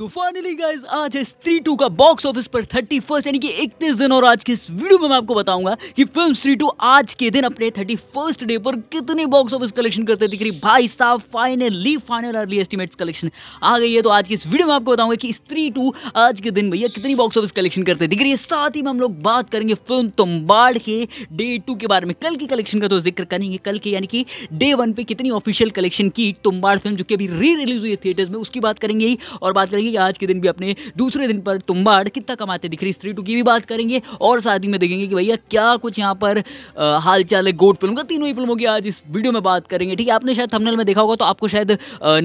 So finally guys आज है Stree two का बॉक्स ऑफिस पर थर्टी फर्स्ट यानी कि इकतीस दिन और आज के इस वीडियो में मैं आपको बताऊंगा कि फिल्म स्त्री टू आज के दिन अपने थर्टी फर्स्ट डे पर कितने बॉक्स ऑफिस कलेक्शन करते दिख रही भाई साहब finally final early estimates collection आ गई है तो आज की इस वीडियो में आपको बताऊंगा कि स्त्री टू आज के दिन भैया कितनी बॉक्स ऑफिस कलेक्शन करते दिख रही है साथ ही में हम लोग बात करेंगे फिल्म तुम्बाड़ के डे टू के बारे में कल के कलेक्शन का तो जिक्र करेंगे कल के यानी कि डे वन पे कितनी ऑफिशियल कलेक्शन की तुम्बाड़ फिल्म जो कि अभी री रिलीज हुई है थिएटर्स में उसकी बात करेंगे और बात करेंगे देखेंगे कि आज के दिन भी अपने दूसरे दिन पर तुम्बाड़ कितना कमाते दिख रही स्त्री टू की भी बात करेंगे और साथ ही में देखेंगे कि भैया क्या कुछ यहाँ पर हाल चाल है गोट फिल्म का तीनों ही फिल्मों की आज इस वीडियो में बात करेंगे ठीक है आपने शायद थमनल में देखा होगा तो आपको शायद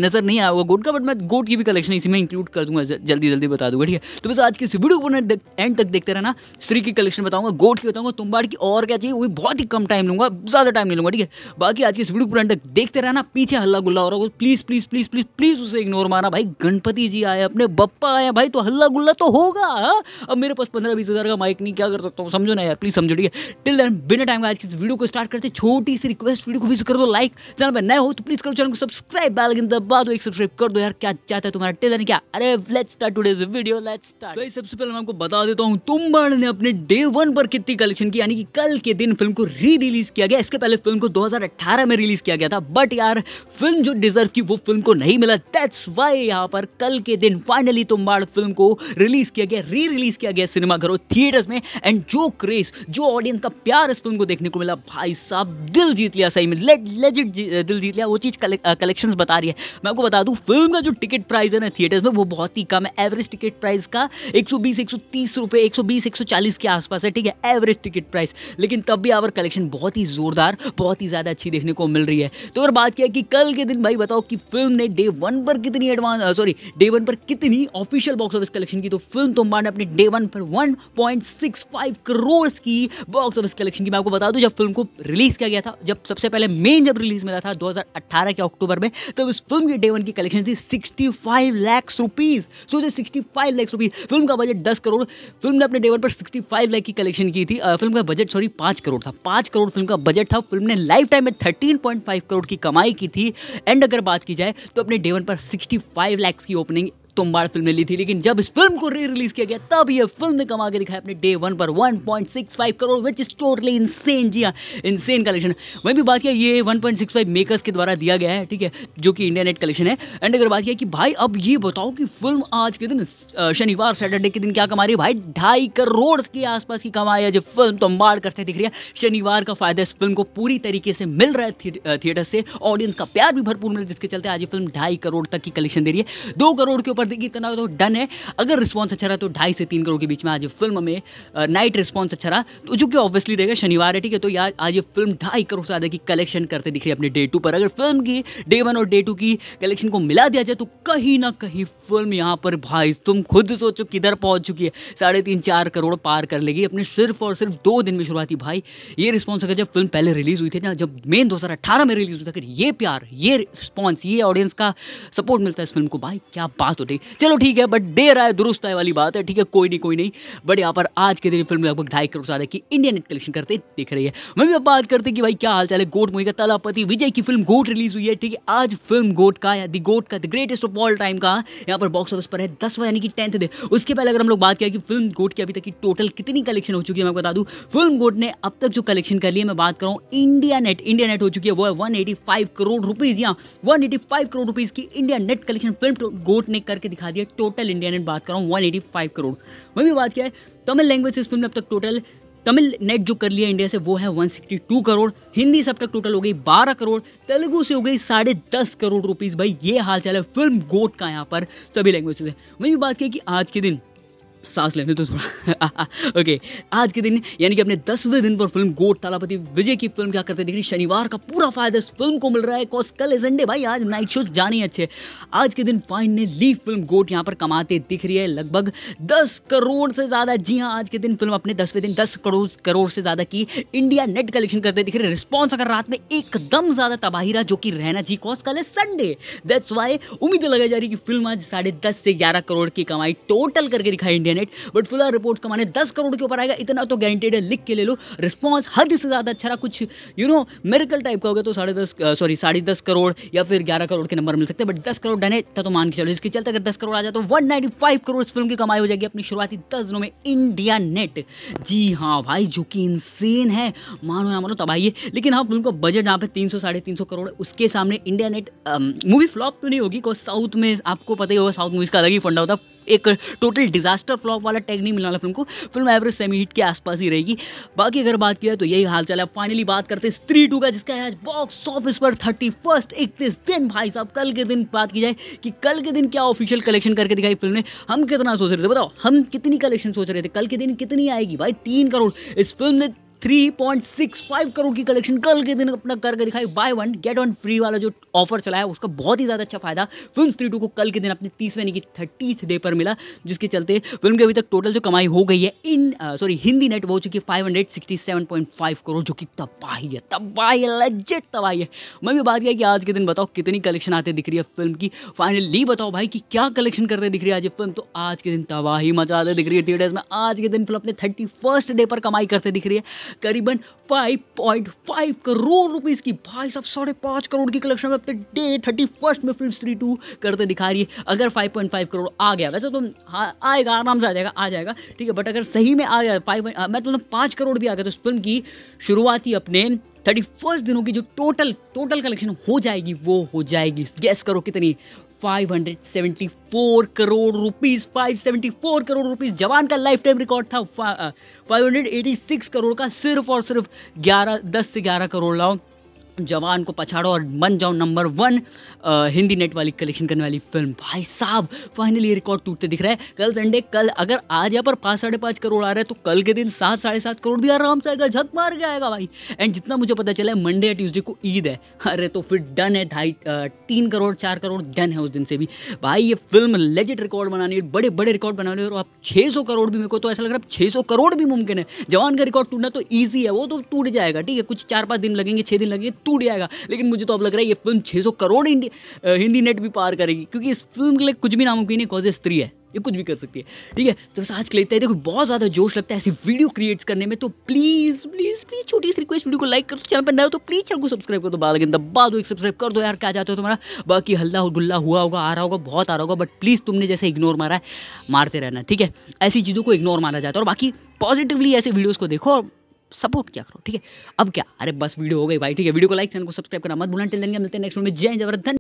नजर नहीं आया होगा गोट का बट मैं गोट की भी कलेक्शन इसी में इंक्लूड कर दूंगा जल्दी जल्दी बता दूंगा ठीक है तो बस आज की इस वीडियो को एंड तक देखते रहना स्त्री की कलेक्शन बताऊंगा गोट की बताऊंगा तुम्बाड़ की और क्या चाहिए वो भी बहुत ही कम टाइम लूंगा ज़्यादा टाइम नहीं लूंगा ठीक है बाकी आज की इस वीडियो को एंड तक देखते रहना पीछे हल्ला गुल्ला हो रहा होगा please please please please please उसे इग्नोर मारा भाई गणपति जी आए अपने बप्पा आए भाई तो हल्ला गुल्ला तो होगा हा? अब मेरे पास पंद्रह बीस हज़ार का माइक नहीं क्या कर सकता हूँ समझो ना यार प्लीज़ समझो ठीक है टिल देन बिना टाइम का आज इस वीडियो को स्टार्ट करते छोटी सी रिक्वेस्ट वीडियो को भी कर दो लाइक चैनल पर नए हो तो प्लीज़ करो चैनल को सब्सक्राइब बैल लेकिन दबा दो एक सब्सक्राइब कर दो यार क्या चाहता है तुम्हारा टिल देन क्या अरे let's start today's video let's start भाई सबसे पहले मैं आपको बता देता हूँ तुम ने अपने डे वन पर कितनी कलेक्शन की यानी कि कल के दिन फिल्म को री रिलीज किया गया इसके पहले फिल्म को दो में रिलीज किया गया था बट यार फिल्म जो डिजर्व की वो फिल्म को नहीं मिला दैट्स वाई यहाँ पर कल के दिन लेकिन फाइनली तुम्बाड़ फिल्म को रिलीज़ किया गया री रिलीज़ किया गया सिनेमाघरों थिएटर्स में एंड जो क्रेज जो ऑडियंस का प्यार इस फिल्म को देखने को मिला भाई साहब दिल जीत लिया सही में लेजिट दिल जीत लिया वो चीज़ कलेक्शन बता रही है मैं आपको बता दूँ फिल्म का जो टिकट प्राइस है ना थिएटर्स में वो बहुत ही कम है एवरेज टिकट प्राइस का एक सौ बीस के आसपास है ठीक है एवरेज टिकट प्राइस लेकिन तब भी आवर कलेक्शन बहुत ही ज़ोरदार बहुत ही ज़्यादा अच्छी देखने को मिल रही है तो अगर बात किया कि कल के दिन भाई बताओ कि फिल्म ने डे वन पर कितनी एडवांस सॉरी डे वन पर कितनी ऑफिशियल बॉक्स ऑफिस कलेक्शन की तो फिल्म तो ने अपने डे वन पर 1.65 करोड़ की बॉक्स ऑफिस कलेक्शन की मैं आपको बता दूं जब फिल्म को रिलीज़ किया गया था जब सबसे पहले मेन जब रिलीज मिला था 2018 के अक्टूबर में तब तो इस फिल्म की डे वन की कलेक्शन थी five lakhs rupees sixty five lakhs rupees film का बजट दस करोड़ फिल्म ने अपने डे वन पर फाइव लैख की कलेक्शन की थी फिल्म का बजट सॉरी पांच करोड़ था पांच करोड़ फिल्म का बजट था फिल्म ने लाइफ टाइम में थर्टीन करोड़ की कमाई की थी एंड अगर बात की जाए तो अपने डे वन पर सिक्सटी फाइव लैक्स की ओपनिंग तुम्बाड़ फिल्म ने ली थी लेकिन जब इस फिल्म को री रिलीज किया गया तब यह फिल्म ने कमा के दिखाया अपने डे वन पर 1.65 crore which is totally insane जी हाँ इंसेन कलेक्शन वहीं भी बात किया ये 1.65 मेकर्स के द्वारा दिया गया है ठीक है जो कि इंडिया नेट कलेक्शन है एंड अगर बात किया कि भाई अब ये बताओ कि फिल्म आज के दिन शनिवार सैटरडे के दिन क्या कमा रही है भाई ढाई करोड़ के आसपास की कमाई है जो फिल्म तुम्बाड़ करते दिख रही है शनिवार का फायदा इस फिल्म को पूरी तरीके से मिल रहा है थिएटर से ऑडियंस का प्यार भी भरपूर मिल रहा है जिसके चलते आज ये फिल्म ढाई करोड़ तक की कलेक्शन दे रही है दो करोड़ के ऊपर कर देगी इतना तो डन है अगर रिस्पॉन्स अच्छा रहा तो ढाई से तीन करोड़ के बीच में आज फिल्म में नाइट रिस्पॉन्स अच्छा रहा तो जो कि ऑब्वियसली रहेगा शनिवार है ठीक है तो यार आज ये फिल्म ढाई करोड़ से ज़्यादा की कलेक्शन करते दिख रही अपने डे टू पर अगर फिल्म की डे वन और डे टू की कलेक्शन को मिला दिया जाए तो कहीं ना कहीं फिल्म यहाँ पर भाई तुम खुद सोचो किधर पहुँच चुकी है साढ़े तीन चार करोड़ पार कर लेगी अपने सिर्फ और सिर्फ दो दिन में शुरुआती भाई ये रिस्पॉन्स अगर जब फिल्म पहले रिलीज़ हुई थी ना जब मेन दो में रिलीज़ हुई था ये प्यार ये रिस्पॉन्स ये ऑडियंस का सपोर्ट मिलता है इस फिल्म को भाई क्या बात होती है थी चलो ठीक है बट देर आए दुरुस्त आए वाली बात है ठीक है कोई नहीं कोई नहीं बट यहाँ पर आज के दिन फिल्म लगभग ढाई करोड़ ज़्यादा की इंडियन नेट कलेक्शन करते दिख रही है मैं भी अब बात करते कि भाई क्या हाल चाल है गोट मूवी का तलापति विजय की फिल्म गोट रिलीज हुई है ठीक है आज फिल्म गोट का या दी गोट का the greatest of all time का यहाँ पर बॉक्स ऑफिस पर है दसवा यानी कि टेंथ डे उसके पहले अगर हम लोग बात किया कि फिल्म गोट की अभी तक की टोटल कितनी कलेक्शन हो चुकी है मैं बता दूँ फिल्म गोट ने अब तक जो कलेक्शन कर लिया मैं बात करूँ इंडिया नेट इंडिया नेट हो चुकी है वो है वन करोड़ रुपीज़ यहाँ 185 करोड़ रुपीज़ की India net collection film GOAT ने करके करके दिखा दिया टोटल इंडिया नेट बात कर रहा हूँ वन करोड़ वही भी बात किया है तमिल लैंग्वेज इस फिल्म में अब तक टोटल तमिल नेट जो कर लिया इंडिया से वो है 162 करोड़ हिंदी सब तक टोटल हो गई 12 करोड़ तेलुगु से हो गई साढ़े दस करोड़ रुपीज़ भाई ये हाल चाल है फिल्म गोट का यहाँ पर सभी लैंग्वेज से वही भी बात की कि आज के दिन सांस लेने तो थोड़ा ओके आज के दिन यानी कि अपने दसवें दिन पर फिल्म गोट तालापति विजय की फिल्म क्या करते देखिए रही शनिवार का पूरा फायदा इस फिल्म को मिल रहा है कॉस कल संडे भाई आज नाइट शो जाने अच्छे आज के दिन फाइन ने ली फिल्म गोट यहाँ पर कमाते दिख रही है लगभग दस करोड़ से ज़्यादा जी हाँ आज के दिन फिल्म अपने दसवें दिन दस करोड़ करोड़ से ज़्यादा की इंडिया नेट कलेक्शन करते दिख रही रिस्पॉन्स अगर रात में एकदम ज़्यादा तबाही रहा जो कि रहना जी कॉस कल संडे दैट्स वाई उम्मीद लगाई जा रही कि फिल्म आज साढ़े दस से ग्यारह करोड़ की कमाई टोटल करके दिखाई इंडिया मिनट बट फिलहाल रिपोर्ट्स का माने दस करोड़ के ऊपर आएगा इतना तो गारंटेड है लिख के ले लो रिस्पॉन्स हद से ज़्यादा अच्छा रहा कुछ यू नो मेरिकल टाइप का हो गया तो साढ़े दस सॉरी साढ़े दस करोड़ या फिर ग्यारह करोड़ के नंबर मिल सकते हैं बट दस करोड़ डने तो मान के चलो इसके चलते अगर दस करोड़ आ जाए तो वन करोड़ फिल्म की कमाई हो जाएगी अपनी शुरुआती दस दिनों में इंडिया नेट जी हाँ भाई जो कि इनसेन है मानो ना मानो तबाही है लेकिन हाँ फिल्म का बजट यहाँ पे तीन सौ साढ़े तीन सौ करोड़ उसके सामने इंडिया नेट मूवी फ्लॉप तो नहीं होगी बिकॉज साउथ में आपको पता ही होगा साउथ मूवीज़ का अलग ही फंडा होता है एक टोटल डिजास्टर फ्लॉप वाला टैग नहीं मिलने वाला फिल्म को फिल्म एवरेज सेमी हिट के आसपास ही रहेगी बाकी अगर बात किया तो यही हाल चाल है फाइनली बात करते हैं स्त्री टू का जिसका आज बॉक्स ऑफिस पर थर्टी फर्स्ट इकतीस दिन भाई साहब कल के दिन बात की जाए कि कल के दिन क्या ऑफिशियल कलेक्शन करके दिखाई फिल्म ने हम कितना सोच रहे थे बताओ हम कितनी कलेक्शन सोच रहे थे कल के दिन कितनी आएगी भाई तीन करोड़ इस फिल्म ने 3.65 करोड़ की कलेक्शन कल के दिन अपना करके दिखाई buy one get one free वाला जो ऑफर चला है उसका बहुत ही ज़्यादा अच्छा फायदा फिल्म थ्री टू को कल के दिन अपने तीसवें यानी कि थर्टीथ डे पर मिला जिसके चलते फिल्म की अभी तक टोटल जो कमाई हो गई है in sorry uh, Hindi net वो हो चुकी है फाइव करोड़ जो कि तबाही है तबाही है तबाही है मैं भी बात किया कि आज के दिन बताओ कितनी कलेक्शन आते दिख रही है फिल्म की फाइनली बताओ भाई कि क्या कलेक्शन करते दिख रही है आज फिल्म तो आज के दिन तबाही मजा आते दिख रही है थिएटर्स में आज के दिन फिल्म अपने थर्टी फर्स्ट डे पर कमाई करते दिख रही है करीबन 5.5 करोड़ रुपीस की भाई साहब साढ़े पाँच करोड़ की कलेक्शन तो में अपने डे थर्टी फर्स्ट में फिल्म थ्री टू करते दिखा रही है अगर 5.5 करोड़ आ गया वैसे तो हाँ, आएगा आराम से आ जाएगा आ जाएगा ठीक है बट अगर सही में आ गया फाइव मैं तो मतलब पाँच करोड़ भी आ गया तो इस फिल्म की शुरुआती अपने थर्टी फर्स्ट दिनों की जो टोटल टोटल कलेक्शन हो जाएगी वो हो जाएगी गैस करो कितनी 574 करोड़ रुपीस 574 करोड़ रुपीस जवान का लाइफ टाइम रिकॉर्ड था 586 करोड़ uh, का सिर्फ और सिर्फ 11 10 से 11 करोड़ लाओ जवान को पछाड़ो और बन जाओ नंबर वन आ, हिंदी नेट वाली कलेक्शन करने वाली फिल्म भाई साहब फाइनली रिकॉर्ड टूटते दिख रहा है कल संडे कल अगर आज यहाँ पर पाँच साढ़े पाँच करोड़ आ रहा है तो कल के दिन सात साढ़े सात करोड़ भी आराम से आएगा झक मार के आएगा भाई एंड जितना मुझे पता चला है मंडे या ट्यूजडे को ईद है अरे तो फिर डन है ढाई तीन करोड़ चार करोड़ डन है उस दिन से भी भाई ये फिल्म लेजिट रिकॉर्ड बनानी है बड़े बड़े रिकॉर्ड बनाने और आप छः सौ करोड़ भी मेरे को तो ऐसा लग रहा है छः सौ करोड़ भी मुमकिन है जवान का रिकॉर्ड टूटना तो ईजी है वो तो टूट जाएगा ठीक है कुछ चार पाँच दिन लगेंगे छः दिन लगेंगे टूट जाएगा लेकिन मुझे तो अब लग रहा है ये फिल्म 600 करोड़ हिंदी नेट भी पार करेगी क्योंकि इस फिल्म के लिए कुछ भी नामुमकिन है कॉज स्त्री है ये कुछ भी कर सकती है ठीक है तो बस आज के लेते हैं देखो बहुत ज़्यादा जोश लगता है ऐसी वीडियो क्रिएट्स करने में तो प्लीज़ प्लीज़ प्लीज़ छोटी सी रिक्वेस्ट वीडियो को लाइक कर दो चैनल पर नए हो तो प्लीज़ चैनल को सब्सक्राइब कर दो बाद लेकिन दबा दो एक सब्सक्राइब कर दो यार क्या चाहते हो तुम्हारा बाकी हल्ला गुल्ला हुआ होगा आ रहा होगा बहुत आ रहा होगा बट प्लीज़ तुमने जैसे इग्नोर मारा है मारते रहना ठीक है ऐसी चीज़ों को इग्नोर मारा जाता है और बाकी पॉजिटिवली ऐसे वीडियोज़ को देखो और सपोर्ट किया करो ठीक है अब क्या अरे बस वीडियो हो गई भाई ठीक है वीडियो को लाइक चैनल को सब्सक्राइब करना मत भूलना टेलेंगे मिलते हैं नेक्स्ट में जय जवर्धन